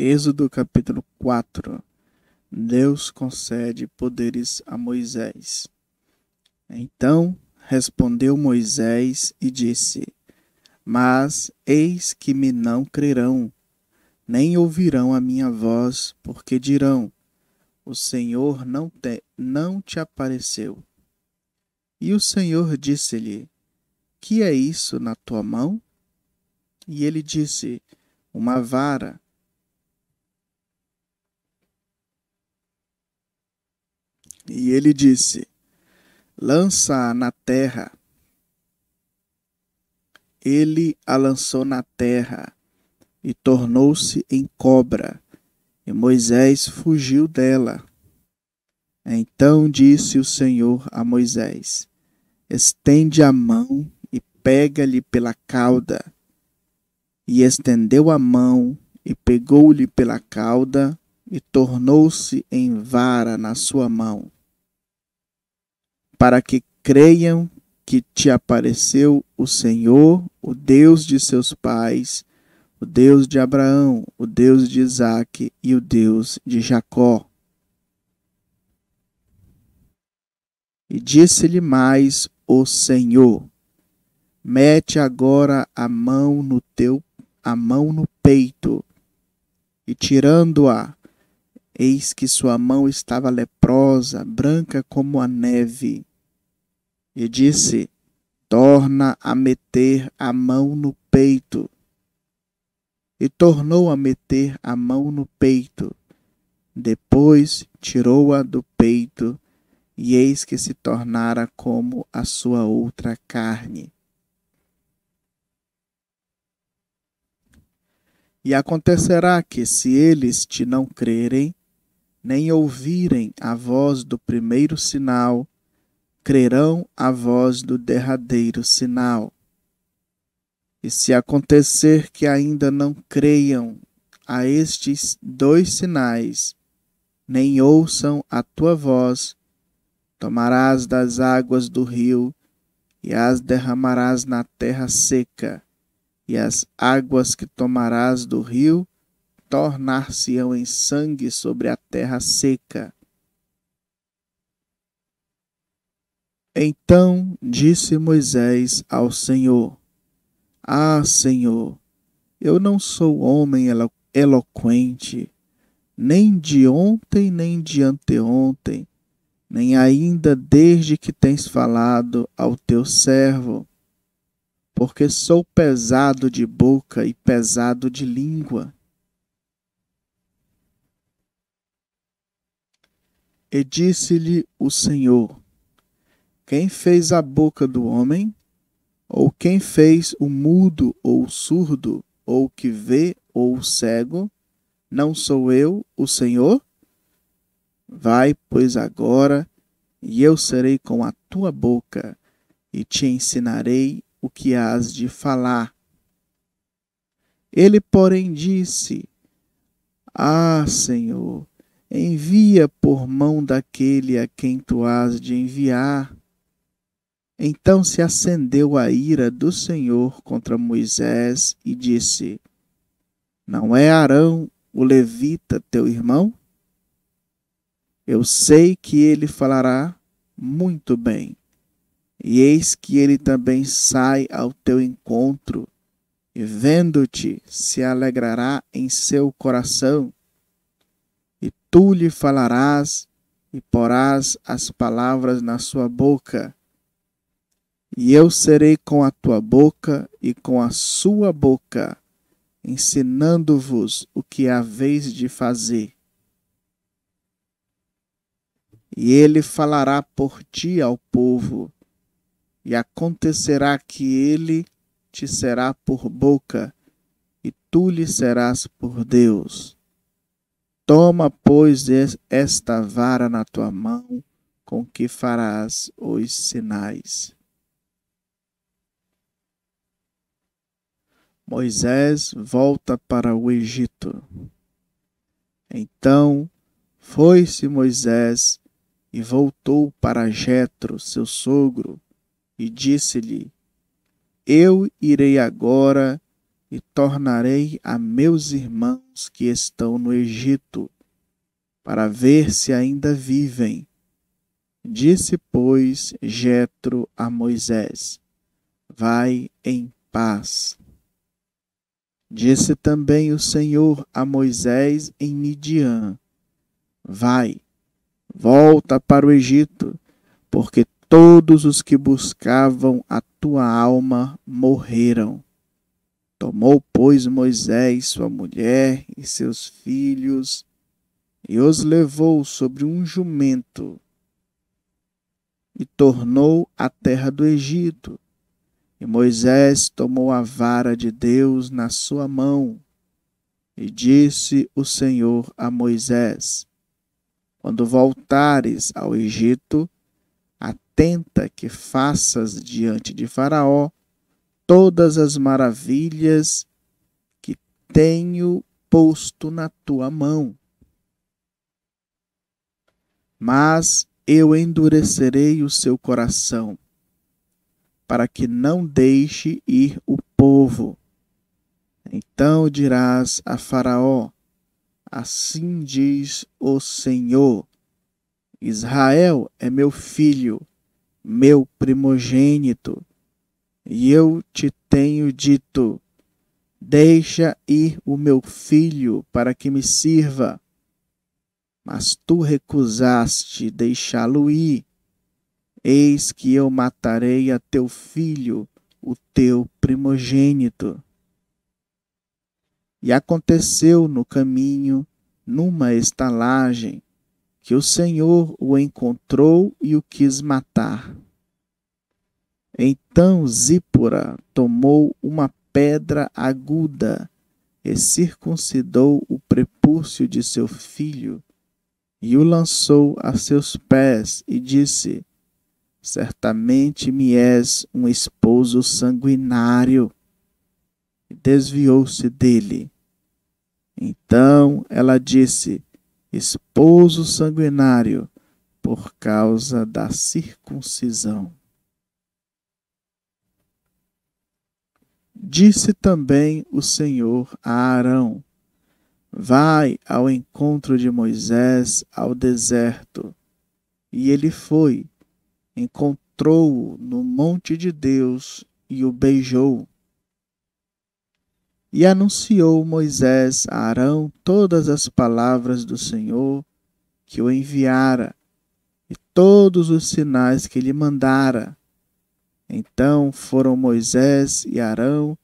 Êxodo capítulo 4. Deus concede poderes a Moisés. Então respondeu Moisés e disse: Mas eis que me não crerão, nem ouvirão a minha voz, porque dirão: O Senhor não te, não te apareceu. E o Senhor disse-lhe: Que é isso na tua mão? E ele disse: Uma vara E ele disse: Lança-a na terra. Ele a lançou na terra e tornou-se em cobra, e Moisés fugiu dela. Então disse o Senhor a Moisés: Estende a mão e pega-lhe pela cauda. E estendeu a mão e pegou-lhe pela cauda e tornou-se em vara na sua mão para que creiam que te apareceu o Senhor, o Deus de seus pais, o Deus de Abraão, o Deus de Isaac e o Deus de Jacó. E disse-lhe mais o Senhor: Mete agora a mão no teu a mão no peito. E tirando-a, eis que sua mão estava leprosa, branca como a neve e disse: Torna a meter a mão no peito. E tornou a meter a mão no peito. Depois tirou-a do peito, e eis que se tornara como a sua outra carne. E acontecerá que, se eles te não crerem, nem ouvirem a voz do primeiro sinal, crerão a voz do derradeiro sinal. E se acontecer que ainda não creiam a estes dois sinais, nem ouçam a tua voz, tomarás das águas do rio e as derramarás na terra seca, e as águas que tomarás do rio tornar-se-ão em sangue sobre a terra seca, Então disse Moisés ao Senhor: Ah, Senhor, eu não sou homem elo eloquente, nem de ontem, nem de anteontem, nem ainda desde que tens falado ao teu servo, porque sou pesado de boca e pesado de língua. E disse-lhe o Senhor: quem fez a boca do homem? Ou quem fez o mudo ou surdo, ou que vê ou cego? Não sou eu, o Senhor? Vai, pois agora, e eu serei com a tua boca, e te ensinarei o que hás de falar. Ele, porém, disse: Ah, Senhor, envia por mão daquele a quem tu hás de enviar. Então se acendeu a ira do Senhor contra Moisés e disse: Não é Arão o levita teu irmão? Eu sei que ele falará muito bem, e eis que ele também sai ao teu encontro, e vendo-te se alegrará em seu coração, e tu lhe falarás e porás as palavras na sua boca e eu serei com a tua boca e com a sua boca, ensinando-vos o que haveis de fazer. E ele falará por ti ao povo, e acontecerá que ele te será por boca, e tu lhe serás por Deus. Toma, pois, esta vara na tua mão, com que farás os sinais. Moisés volta para o Egito. Então foi-se Moisés e voltou para Jetro, seu sogro, e disse-lhe: Eu irei agora e tornarei a meus irmãos que estão no Egito, para ver se ainda vivem. Disse, pois, Jetro a Moisés: Vai em paz. Disse também o Senhor a Moisés em Midian: Vai, volta para o Egito, porque todos os que buscavam a tua alma morreram. Tomou, pois, Moisés sua mulher e seus filhos e os levou sobre um jumento e tornou à terra do Egito e Moisés tomou a vara de Deus na sua mão, e disse o Senhor a Moisés: Quando voltares ao Egito, atenta que faças diante de Faraó todas as maravilhas que tenho posto na tua mão. Mas eu endurecerei o seu coração para que não deixe ir o povo. Então dirás a Faraó: Assim diz o Senhor: Israel é meu filho, meu primogênito, e eu te tenho dito: Deixa ir o meu filho para que me sirva. Mas tu recusaste deixá-lo ir. Eis que eu matarei a teu filho, o teu primogênito. E aconteceu no caminho, numa estalagem, que o Senhor o encontrou e o quis matar. Então Zípora tomou uma pedra aguda e circuncidou o prepúcio de seu filho e o lançou a seus pés e disse: certamente me és um esposo sanguinário. E desviou-se dele. Então ela disse: Esposo sanguinário, por causa da circuncisão. Disse também o Senhor a Arão: Vai ao encontro de Moisés ao deserto. E ele foi encontrou-o no monte de Deus e o beijou. E anunciou Moisés a Arão todas as palavras do Senhor que o enviara e todos os sinais que lhe mandara. Então foram Moisés e Arão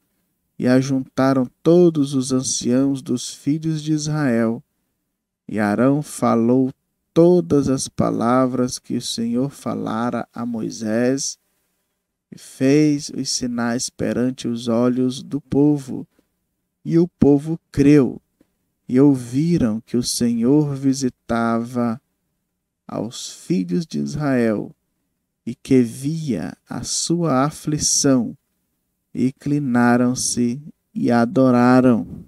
e ajuntaram todos os anciãos dos filhos de Israel. E Arão falou todas as palavras que o Senhor falara a Moisés e fez os sinais perante os olhos do povo. E o povo creu e ouviram que o Senhor visitava aos filhos de Israel e que via a sua aflição, e inclinaram-se e adoraram.